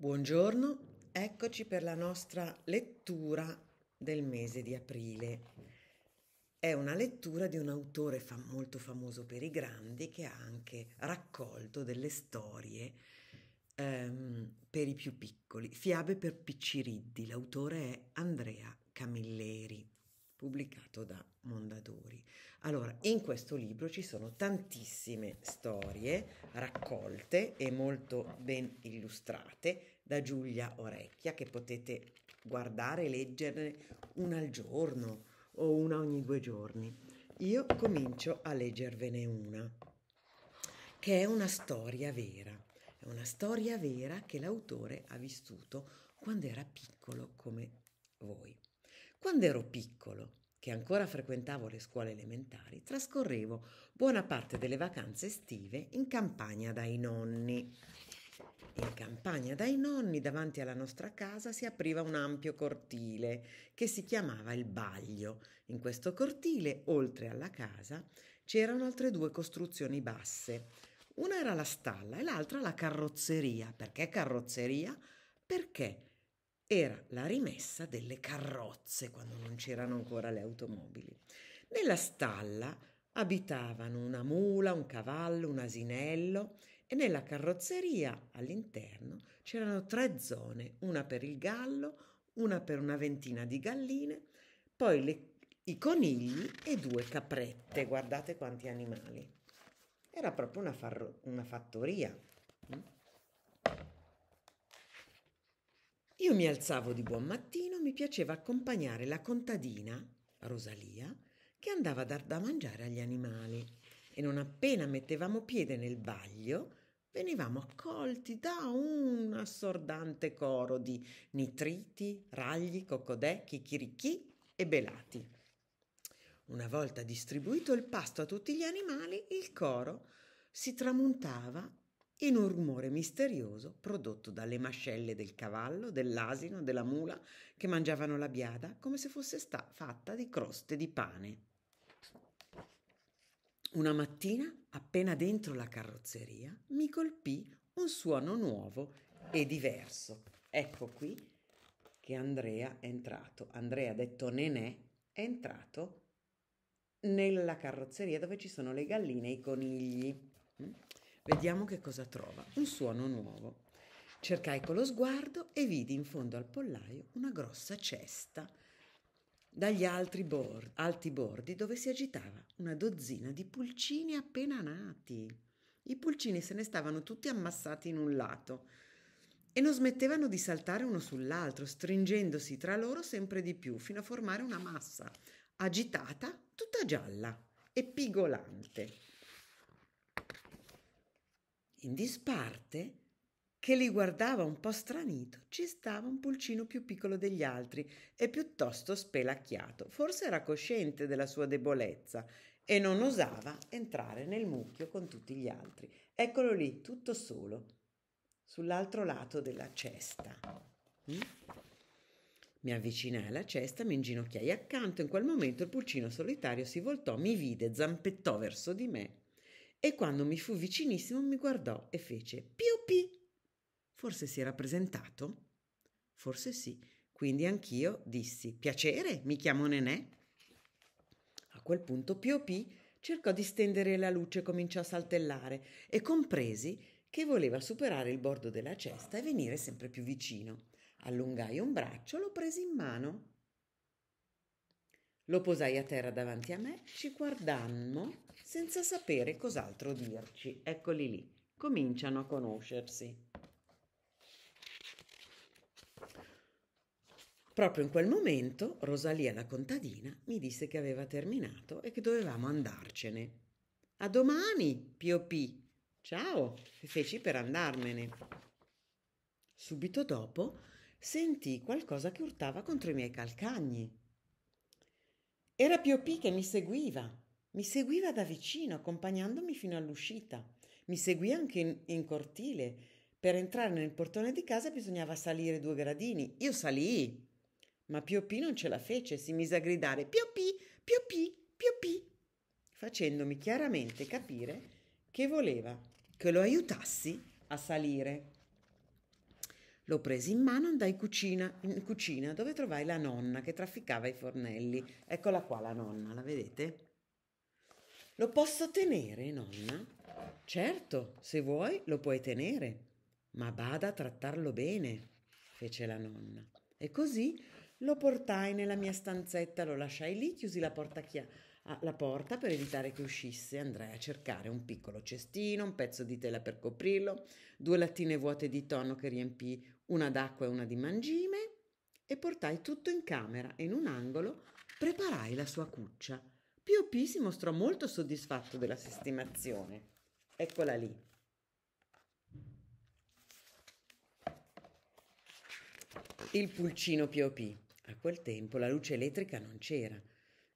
Buongiorno, eccoci per la nostra lettura del mese di aprile. È una lettura di un autore fam- molto famoso per i grandi che ha anche raccolto delle storie ehm, per i più piccoli, fiabe per picciriddi. L'autore è Andrea Camilleri pubblicato da Mondadori. Allora, in questo libro ci sono tantissime storie raccolte e molto ben illustrate da Giulia Orecchia che potete guardare e leggere una al giorno o una ogni due giorni. Io comincio a leggervene una, che è una storia vera. È una storia vera che l'autore ha vissuto quando era piccolo come voi. Quando ero piccolo, che ancora frequentavo le scuole elementari, trascorrevo buona parte delle vacanze estive in campagna dai nonni. In campagna dai nonni, davanti alla nostra casa, si apriva un ampio cortile che si chiamava il Baglio. In questo cortile, oltre alla casa, c'erano altre due costruzioni basse. Una era la stalla e l'altra la carrozzeria. Perché carrozzeria? Perché era la rimessa delle carrozze quando non c'erano ancora le automobili. Nella stalla abitavano una mula, un cavallo, un asinello e nella carrozzeria all'interno c'erano tre zone, una per il gallo, una per una ventina di galline, poi le, i conigli e due caprette. Guardate quanti animali. Era proprio una, farro, una fattoria. Mm. Io mi alzavo di buon mattino, mi piaceva accompagnare la contadina, Rosalia, che andava a dar da mangiare agli animali e non appena mettevamo piede nel baglio venivamo accolti da un assordante coro di nitriti, ragli, cocodè, chicchirichì e belati. Una volta distribuito il pasto a tutti gli animali, il coro si tramontava in un rumore misterioso prodotto dalle mascelle del cavallo, dell'asino, della mula che mangiavano la biada come se fosse sta- fatta di croste di pane. Una mattina, appena dentro la carrozzeria, mi colpì un suono nuovo e diverso. Ecco qui che Andrea è entrato. Andrea, detto Nenè, è entrato nella carrozzeria dove ci sono le galline e i conigli. Mm? Vediamo che cosa trova. Un suono nuovo. Cercai con lo sguardo e vidi in fondo al pollaio una grossa cesta dagli altri bordi, alti bordi dove si agitava una dozzina di pulcini appena nati. I pulcini se ne stavano tutti ammassati in un lato e non smettevano di saltare uno sull'altro, stringendosi tra loro sempre di più, fino a formare una massa agitata, tutta gialla e pigolante. In disparte, che li guardava un po' stranito, ci stava un pulcino più piccolo degli altri e piuttosto spelacchiato. Forse era cosciente della sua debolezza e non osava entrare nel mucchio con tutti gli altri. Eccolo lì, tutto solo, sull'altro lato della cesta. Mm? Mi avvicinai alla cesta, mi inginocchiai accanto. In quel momento il pulcino solitario si voltò, mi vide, zampettò verso di me e quando mi fu vicinissimo mi guardò e fece più Forse si era presentato? Forse sì. Quindi anch'io dissi piacere, mi chiamo Nenè. A quel punto Pio cercò di stendere la luce e cominciò a saltellare e compresi che voleva superare il bordo della cesta e venire sempre più vicino. Allungai un braccio, lo presi in mano. Lo posai a terra davanti a me, ci guardammo senza sapere cos'altro dirci. Eccoli lì, cominciano a conoscersi. Proprio in quel momento Rosalia la contadina mi disse che aveva terminato e che dovevamo andarcene. A domani, Pio P. Ciao, feci per andarmene. Subito dopo sentii qualcosa che urtava contro i miei calcagni. Era P.O.P. che mi seguiva, mi seguiva da vicino, accompagnandomi fino all'uscita. Mi seguì anche in, in cortile. Per entrare nel portone di casa bisognava salire due gradini. Io salii, ma P.O.P. non ce la fece, si mise a gridare P.O.P., P.O.P., P.O.P., facendomi chiaramente capire che voleva che lo aiutassi a salire. Lo presi in mano, e andai in cucina, in cucina dove trovai la nonna che trafficava i fornelli. Eccola qua la nonna, la vedete? Lo posso tenere, nonna? Certo, se vuoi lo puoi tenere, ma bada a trattarlo bene, fece la nonna. E così lo portai nella mia stanzetta, lo lasciai lì, chiusi la porta, ah, la porta per evitare che uscisse. Andrai a cercare un piccolo cestino, un pezzo di tela per coprirlo, due lattine vuote di tonno che riempì, una d'acqua e una di mangime, e portai tutto in camera e in un angolo preparai la sua cuccia. Pio P si mostrò molto soddisfatto della sistemazione. Eccola lì. Il pulcino Pio P. A quel tempo la luce elettrica non c'era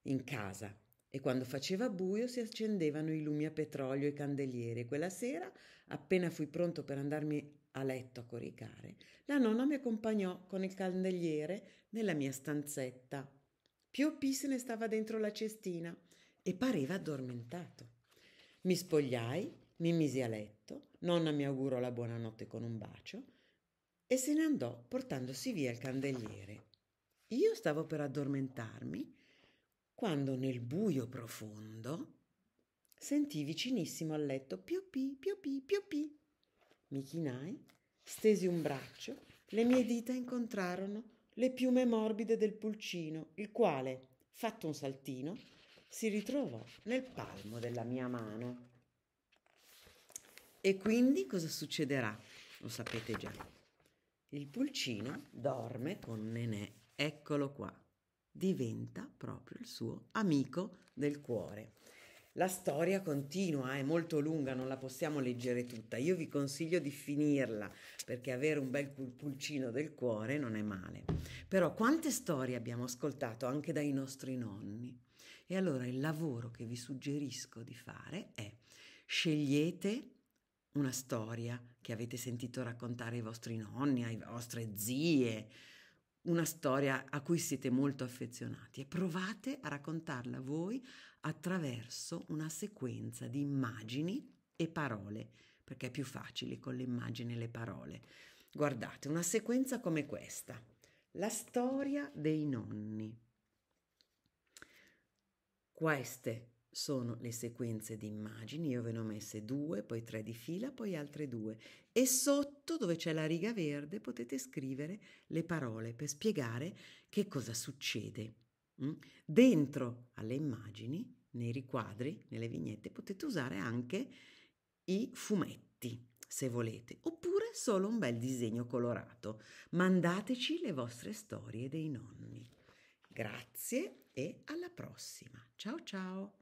in casa e quando faceva buio si accendevano i lumi a petrolio e i candelieri. Quella sera, appena fui pronto per andarmi a letto a coricare, la nonna mi accompagnò con il candeliere nella mia stanzetta. Piopi se ne stava dentro la cestina e pareva addormentato. Mi spogliai, mi misi a letto, nonna mi augurò la buonanotte con un bacio e se ne andò portandosi via il candeliere. Io stavo per addormentarmi quando nel buio profondo sentii vicinissimo al letto piopì, piopì, piopì. Mi chinai, stesi un braccio, le mie dita incontrarono le piume morbide del pulcino, il quale, fatto un saltino, si ritrovò nel palmo della mia mano. E quindi cosa succederà? Lo sapete già. Il pulcino dorme con Nenè Eccolo qua. Diventa proprio il suo amico del cuore. La storia continua, è molto lunga, non la possiamo leggere tutta. Io vi consiglio di finirla perché avere un bel pulcino del cuore non è male. Però quante storie abbiamo ascoltato anche dai nostri nonni? E allora il lavoro che vi suggerisco di fare è scegliete una storia che avete sentito raccontare ai vostri nonni, alle vostre zie, una storia a cui siete molto affezionati e provate a raccontarla voi attraverso una sequenza di immagini e parole, perché è più facile con le immagini e le parole. Guardate, una sequenza come questa, la storia dei nonni. Queste sono le sequenze di immagini, io ve ne ho messe due, poi tre di fila, poi altre due e sotto dove c'è la riga verde potete scrivere le parole per spiegare che cosa succede. Mm? Dentro alle immagini, nei riquadri, nelle vignette, potete usare anche i fumetti se volete, oppure solo un bel disegno colorato. Mandateci le vostre storie dei nonni. Grazie e alla prossima. Ciao ciao!